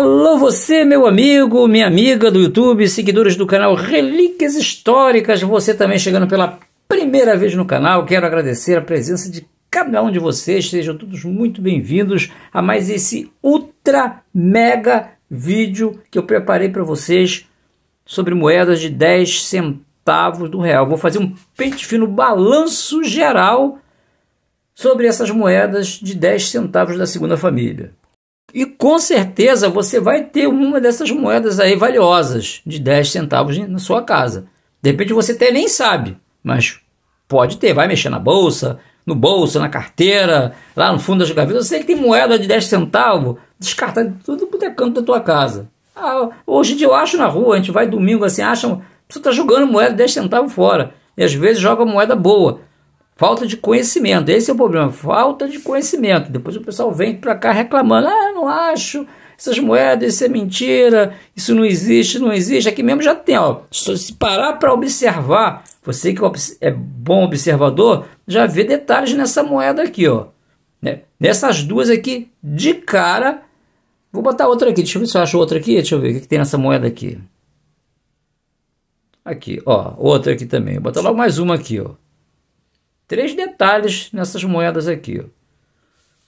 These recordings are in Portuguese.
Alô você, meu amigo, minha amiga do YouTube, seguidores do canal Relíquias Históricas, você também chegando pela primeira vez no canal, quero agradecer a presença de cada um de vocês, sejam todos muito bem-vindos a mais esse ultra mega vídeo que eu preparei para vocês sobre moedas de 10 centavos do real. Vou fazer um pente fino balanço geral sobre essas moedas de 10 centavos da segunda família. E com certeza você vai ter uma dessas moedas aí valiosas de 10 centavos na sua casa. De repente você até nem sabe, mas pode ter, vai mexer na bolsa, no bolso, na carteira, lá no fundo das gavetas. Eu sei que tem moeda de 10 centavos descartada tudo quanto é canto da tua casa. Ah, hoje em dia eu acho na rua, a gente vai domingo assim, acham, você está jogando moeda de 10 centavos fora. E às vezes joga moeda boa. Falta de conhecimento, esse é o problema, falta de conhecimento. Depois o pessoal vem para cá reclamando, ah, não acho, essas moedas, isso é mentira, isso não existe, não existe. Aqui mesmo já tem, ó. Se parar para observar, você que é, é bom observador, já vê detalhes nessa moeda aqui, ó. Né? Nessas duas aqui, de cara. Vou botar outra aqui, deixa eu ver se eu acho outra aqui. Deixa eu ver o que, que tem nessa moeda aqui. Aqui, ó. Outra aqui também. Vou botar logo mais uma aqui, ó. Três detalhes nessas moedas aqui.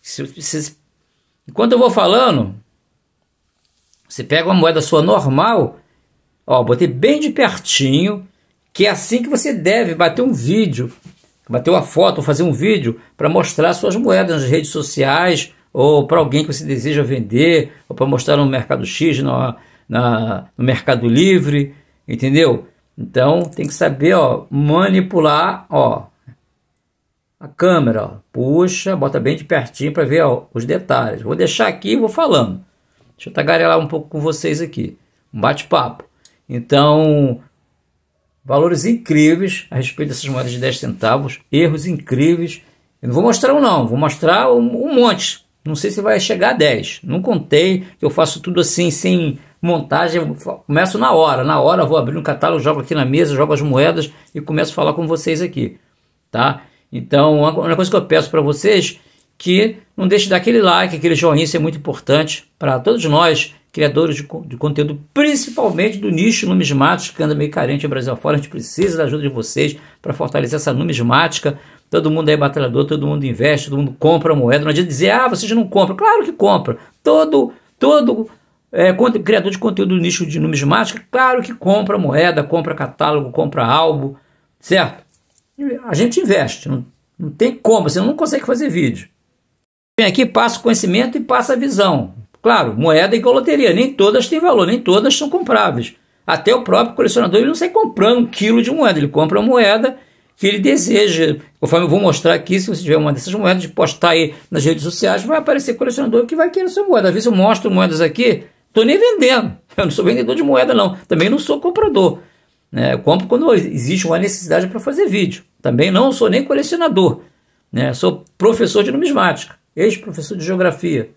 Se, se, enquanto eu vou falando, você pega uma moeda sua normal, ó, botei bem de pertinho, que é assim que você deve bater um vídeo, bater uma foto fazer um vídeo para mostrar suas moedas nas redes sociais ou para alguém que você deseja vender, ou para mostrar no Mercado X, no na, no Mercado Livre, entendeu? Então tem que saber ó, manipular, ó, a câmera, puxa, bota bem de pertinho para ver ó, os detalhes. Vou deixar aqui e vou falando. Deixa eu tagarelar um pouco com vocês aqui, um bate-papo. Então, valores incríveis a respeito dessas moedas de 10 centavos, erros incríveis. Eu não vou mostrar um não, vou mostrar um, um monte. Não sei se vai chegar a 10. Não contei, eu faço tudo assim, sem montagem. Começo na hora. Na hora vou abrir um catálogo, jogo aqui na mesa, jogo as moedas e começo a falar com vocês aqui. Tá? Então, uma coisa que eu peço para vocês que não deixe de dar aquele like, aquele joinha, isso é muito importante para todos nós, criadores de, de, conteúdo, principalmente do nicho numismático, que anda meio carente no Brasil afora. A gente precisa da ajuda de vocês para fortalecer essa numismática. Todo mundo é batalhador, todo mundo investe, todo mundo compra moeda. Não adianta dizer, ah, vocês não compram. Claro que compra. Todo, todo é, criador de conteúdo do nicho de numismática, claro que compra moeda, compra catálogo, compra álbum, certo? a gente investe, não, não tem como, você não consegue fazer vídeo. Vem aqui, passa o conhecimento e passa a visão. Claro, moeda é igual loteria, nem todas têm valor, nem todas são compráveis. Até o próprio colecionador ele não sai comprando um quilo de moeda, ele compra a moeda que ele deseja. Conforme eu vou mostrar aqui, se você tiver uma dessas moedas, de postar aí nas redes sociais, vai aparecer colecionador que vai querer sua moeda. Às vezes eu mostro moedas aqui, estou nem vendendo. Eu não sou vendedor de moeda, não. Também não sou comprador. Né? Eu compro quando existe uma necessidade para fazer vídeo. Também não sou nem colecionador. Né? Sou professor de numismática, ex-professor de geografia.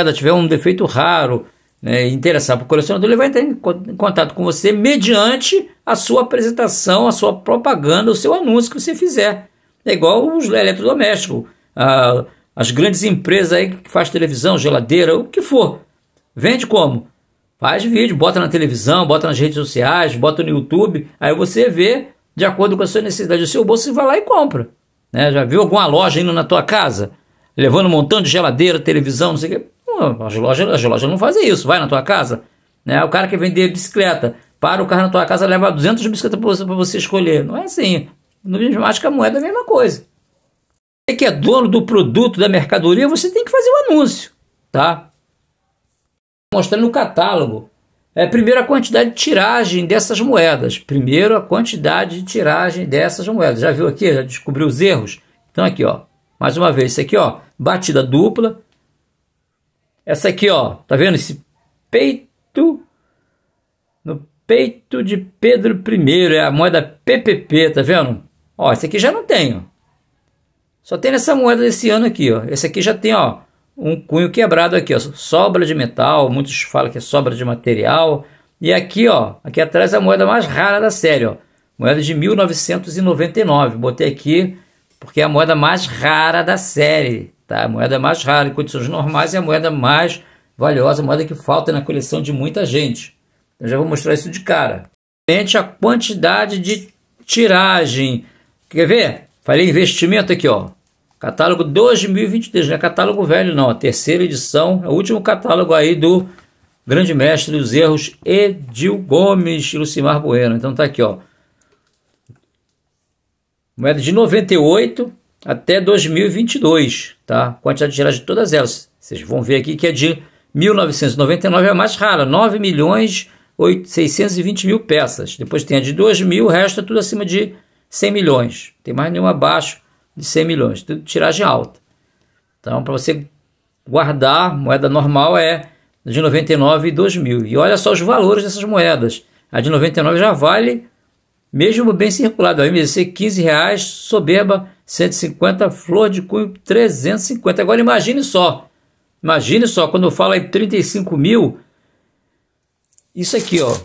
Se tiver um defeito raro, né, interessar para o colecionador, ele vai entrar em contato com você mediante a sua apresentação, a sua propaganda, o seu anúncio que você fizer. É igual os eletrodomésticos, as grandes empresas aí que faz televisão, geladeira, o que for. Vende como? Faz vídeo, bota na televisão, bota nas redes sociais, bota no YouTube. Aí você vê, de acordo com a sua necessidade, o seu bolso vai lá e compra. Né? Já viu alguma loja indo na tua casa? Levando um montão de geladeira, televisão, não sei o quê. As lojas, as lojas não fazem isso. Vai na tua casa. Né? O cara quer vender bicicleta. Para o carro na tua casa, leva 200 bicicletas para você, você escolher. Não é assim. No mesmo, acho que a moeda é a mesma coisa. Você que é dono do produto, da mercadoria, você tem que fazer o um anúncio, tá? mostrando no catálogo. É, primeiro, a quantidade de tiragem dessas moedas. Primeiro, a quantidade de tiragem dessas moedas. Já viu aqui? Já descobriu os erros? Então, aqui, ó. Mais uma vez, isso aqui, ó. Batida dupla. Essa aqui, ó. Tá vendo? Esse peito. No peito de Pedro I. É a moeda PPP, tá vendo? Ó, esse aqui já não tenho. Só tem essa moeda desse ano aqui, ó. Esse aqui já tem, ó um cunho quebrado aqui, ó, sobra de metal, muitos falam que é sobra de material. E aqui, ó, aqui atrás é a moeda mais rara da série, ó, moeda de 1999. Botei aqui porque é a moeda mais rara da série, tá? A moeda mais rara em condições normais é a moeda mais valiosa, a moeda que falta na coleção de muita gente. Eu já vou mostrar isso de cara. A quantidade de tiragem, quer ver? Falei investimento aqui, ó. Catálogo 2023, não é catálogo velho não, a terceira edição, é o último catálogo aí do grande mestre dos erros Edil Gomes e Lucimar Bueno. Então tá aqui, ó. Moeda de 98 até 2022, tá? Quantidade de tiragem de todas elas. Vocês vão ver aqui que é de 1999 é a mais rara, 9 milhões e 620 mil peças. Depois tem a de 2000, o resto é tudo acima de 100 milhões. Tem mais nenhuma abaixo de 100 milhões, de então, tiragem alta. Então, para você guardar, moeda normal é de 99 e 2000. E olha só os valores dessas moedas. A de 99 já vale, mesmo bem circulada, a MDC 15 reais, soberba 150, flor de cunho 350. Agora imagine só, imagine só, quando eu falo em 35 mil, isso aqui ó,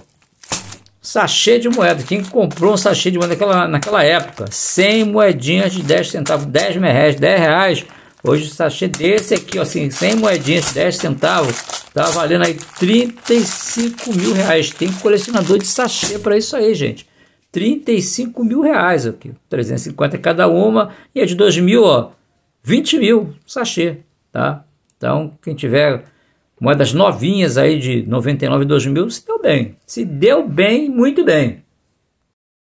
sachê de moeda. Quem comprou um sachê de moeda naquela, naquela época? 100 moedinhas de 10 centavos, 10 mil reais, 10 reais. Hoje o sachê desse aqui, ó, assim, 100 moedinhas de 10 centavos, tá valendo aí 35 mil reais. Tem colecionador de sachê para isso aí, gente. 35 mil reais aqui, 350 cada uma, e a é de 2 mil, ó, 20 mil sachê, tá? Então, quem tiver moedas novinhas aí de 99 e 2000, se deu bem. Se deu bem, muito bem.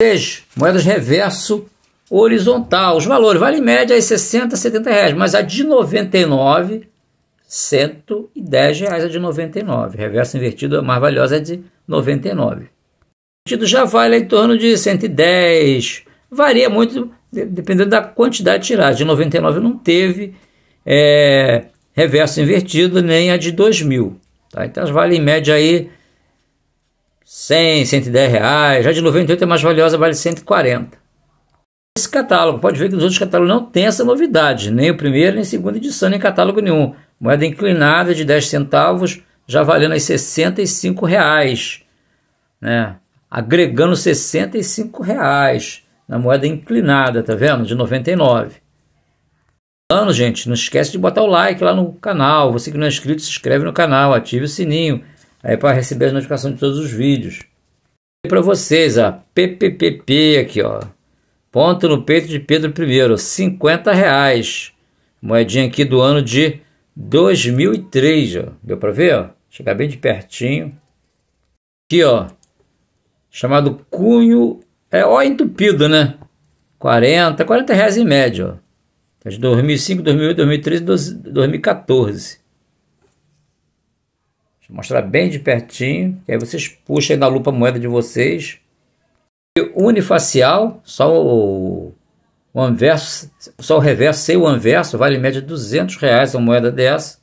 3. Moedas reverso horizontal. Os valores, vale em média aí 60, 70 reais, mas a de 99, 110 reais a de 99. Reverso invertido, a mais valiosa é de 99. O já vale em torno de 110, varia muito dependendo da quantidade de tiragem. De 99 não teve, é, reversa invertida, nem a de 2000. Tá? Então elas valem em média aí 100, 110 reais. Já de 98 é mais valiosa, vale 140. Esse catálogo, pode ver que nos outros catálogos não tem essa novidade, nem o primeiro, nem a segunda edição, nem catálogo nenhum. Moeda inclinada de 10 centavos, já valendo aí 65 reais, né? Agregando 65 reais na moeda inclinada, tá vendo? De 99 anos, gente, não esquece de botar o like lá no canal. Você que não é inscrito, se inscreve no canal, ative o sininho aí para receber as notificações de todos os vídeos. E para vocês, a PPPP aqui, ó. Ponto no peito de Pedro I, 50 reais. Moedinha aqui do ano de 2003, ó. Deu para ver, ó? Chegar bem de pertinho. Aqui, ó. Chamado cunho. É ó entupido, né? 40, 40 reais em média, ó de 2005, 2008, 2013, 12, 2014. Deixa eu mostrar bem de pertinho. Que aí vocês puxem na lupa a moeda de vocês. E unifacial, só o, o anverso, só o reverso, sem o anverso, vale em média 200 reais uma moeda dessa.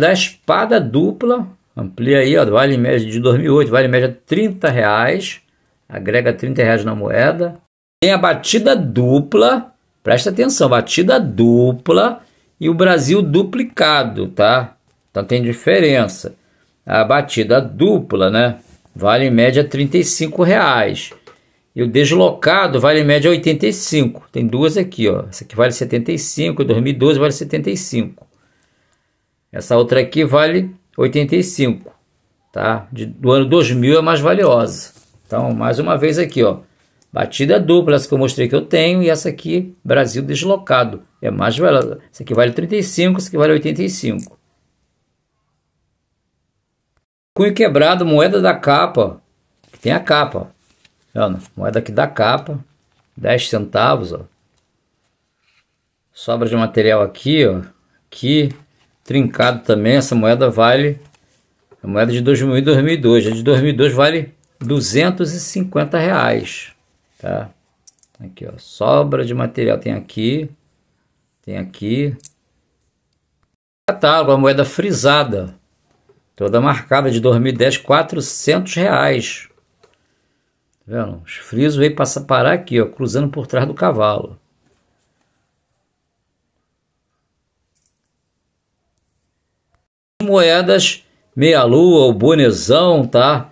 Da espada dupla, amplia aí, ó, vale em média de 2008, vale em média 30 reais. Agrega 30 reais na moeda. Tem a batida dupla, Presta atenção, batida dupla e o Brasil duplicado, tá? Então tem diferença. A batida dupla, né? Vale em média R$ reais. E o deslocado vale em média 85. Tem duas aqui, ó. Essa aqui vale 75, 2012 vale 75. Essa outra aqui vale 85, tá? De, do ano 2000 é mais valiosa. Então, mais uma vez aqui, ó. Batida dupla, essa que eu mostrei que eu tenho, e essa aqui, Brasil deslocado. É mais valiosa. Essa aqui vale 35, essa aqui vale 85. Cunho quebrado, moeda da capa. Tem a capa. Olha, moeda aqui da capa. 10 centavos, ó. Sobra de material aqui, ó. Aqui, trincado também. Essa moeda vale... A moeda de 2000 e 2002. A de 2002 vale 250 reais tá? Aqui, ó, sobra de material tem aqui, tem aqui. Catálogo, ah, a moeda frisada, toda marcada de 2010, 400 reais. Tá vendo? Os frisos veio passar, parar aqui, ó, cruzando por trás do cavalo. Moedas meia-lua, o bonezão, tá?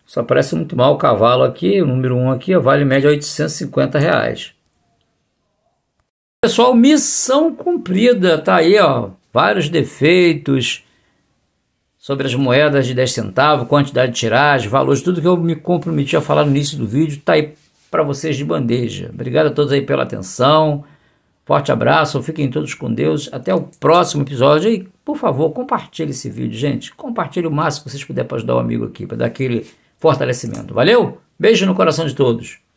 Só parece muito mal o cavalo aqui, o número 1 um aqui, vale média 850 reais. Pessoal, missão cumprida, tá aí, ó, vários defeitos sobre as moedas de 10 centavos, quantidade de tiragem, valores, tudo que eu me comprometi a falar no início do vídeo, tá aí para vocês de bandeja. Obrigado a todos aí pela atenção. Forte abraço, fiquem todos com Deus. Até o próximo episódio. E, por favor, compartilhe esse vídeo, gente. Compartilhe o máximo que vocês puderem para ajudar o um amigo aqui, para dar aquele fortalecimento. Valeu? Beijo no coração de todos.